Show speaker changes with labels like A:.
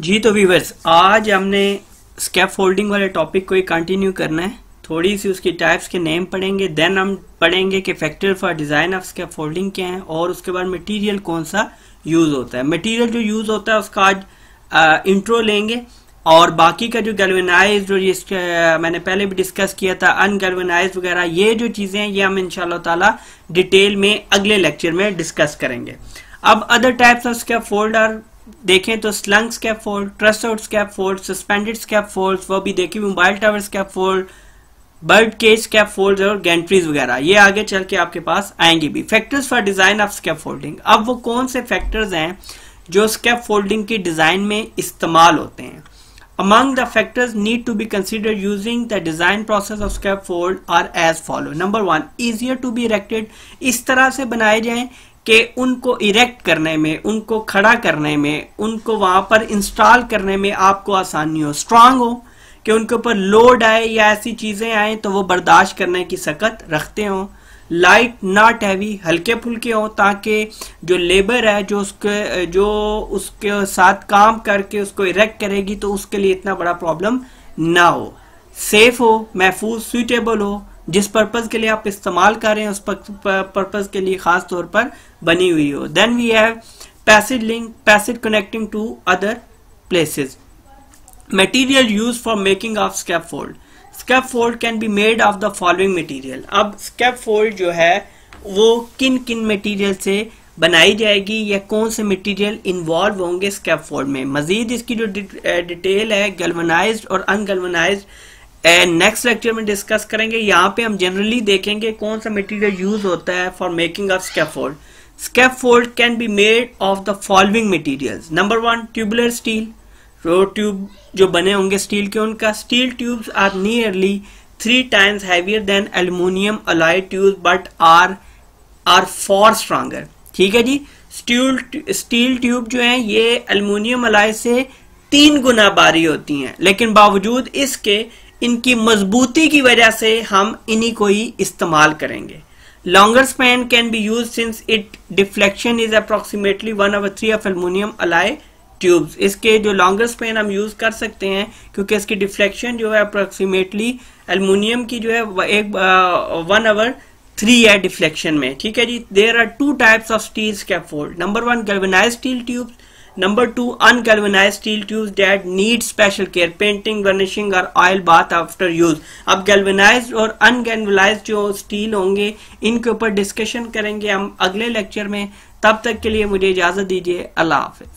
A: जी तो व्यूवर्स आज हमने स्केप फोल्डिंग वाले टॉपिक को ही कंटिन्यू करना है थोड़ी सी उसकी टाइप्स के नेम पढ़ेंगे देन हम पढ़ेंगे कि factor for design of scaffolding क्या है और उसके बाद मटेरियल कौन सा यूज़ होता है मटेरियल जो यूज़ होता है उसका आज इंट्रो लेंगे और बाकी का जो गैल्वेनाइज जो ये मैंने पहले भी डिस्कस किया था अनगैल्वेनाइज वगैरह ये जो चीज़ें हैं ये हम इन ताला डिटेल में अगले लेक्चर में डिस्कस करेंगे अब other types of scaffold are देखें तो slung scaffold trussed scaffold suspended scaffold वो भी देखें mobile tower scaffold bird cage scaffold और गेंट्रीज वगैरह ये आगे चल के आपके पास आएंगे भी factors for design of scaffolding अब वो कौन से फैक्टर्स हैं जो स्कैप फोल्डिंग के डिजाइन में इस्तेमाल होते हैं among the factors need to be consider using the design process of scaffold are as follow number one easier to be erected इस तरह से बनाए जाए कि उनको इरेक्ट करने में उनको खड़ा करने में उनको वहां पर इंस्टॉल करने में आपको आसानी हो स्ट्रांग हो कि उनके ऊपर लोड आए या ऐसी चीजें आए तो वो बर्दाश्त करने की सकत रखते हों लाइट नॉट हैवी हल्के फुल्के हों ताकि जो लेबर है जो उसके जो उसके साथ काम करके उसको इरेक्ट करेगी तो उसके लिए इतना बड़ा प्रॉब्लम ना हो सेफ हो महफूज सुइटेबल हो जिस पर्पज के लिए आप इस्तेमाल कर रहे हैं उस पर्पज के लिए खास तौर पर बनी हुई हो then we have passage link passage connecting to other places material use for making of scaffold can be made of the following material अब फोल्ड जो है वो किन किन मटेरियल से बनाई जाएगी या कौन से मटेरियल इन्वॉल्व होंगे फोल्ड में मजीद इसकी जो डिटेल है गलवनाइज और अनगल्वनाइज एंड नेक्स्ट लेक्चर में डिस्कस करेंगे यहाँ पे हम जनरली देखेंगे कौन सा मटेरियल यूज होता है for making of scaffold scaffold can be made of the following materials number one tubular steel रो ट्यूब जो बने होंगे स्टील के उनका steel tubes are nearly three times heavier than aluminium alloy tube but are are far stronger ठीक है जी steel steel tube जो है ये एल्यूमिनियम अलॉय से तीन गुना बारी होती हैं लेकिन बावजूद इसके इनकी मजबूती की वजह से हम इन्हीं को ही इस्तेमाल करेंगे longer span can be use since it deflection is approximately one of three of aluminium alloy tube इसके जो लॉन्गर स्पेन हम यूज कर सकते हैं क्योंकि इसकी डिफ्लेक्शन जो है अप्रोक्सीमेटली एलमोनियम की जो है एक वन आवर थ्री है डिफ्लेक्शन में ठीक है जी there are two types of steel fold number one galvanise steel tubes number two ungalvanise steel tube that need special care painting varnishing और ऑयल बाथ आफ्टर यूज अब गेलवेनाइज और अनगेलवेनाइज जो steel होंगे इनके ऊपर डिस्कशन करेंगे हम अगले लेक्चर में तब तक के लिए मुझे इजाजत दीजिए अल्लाह हाफिज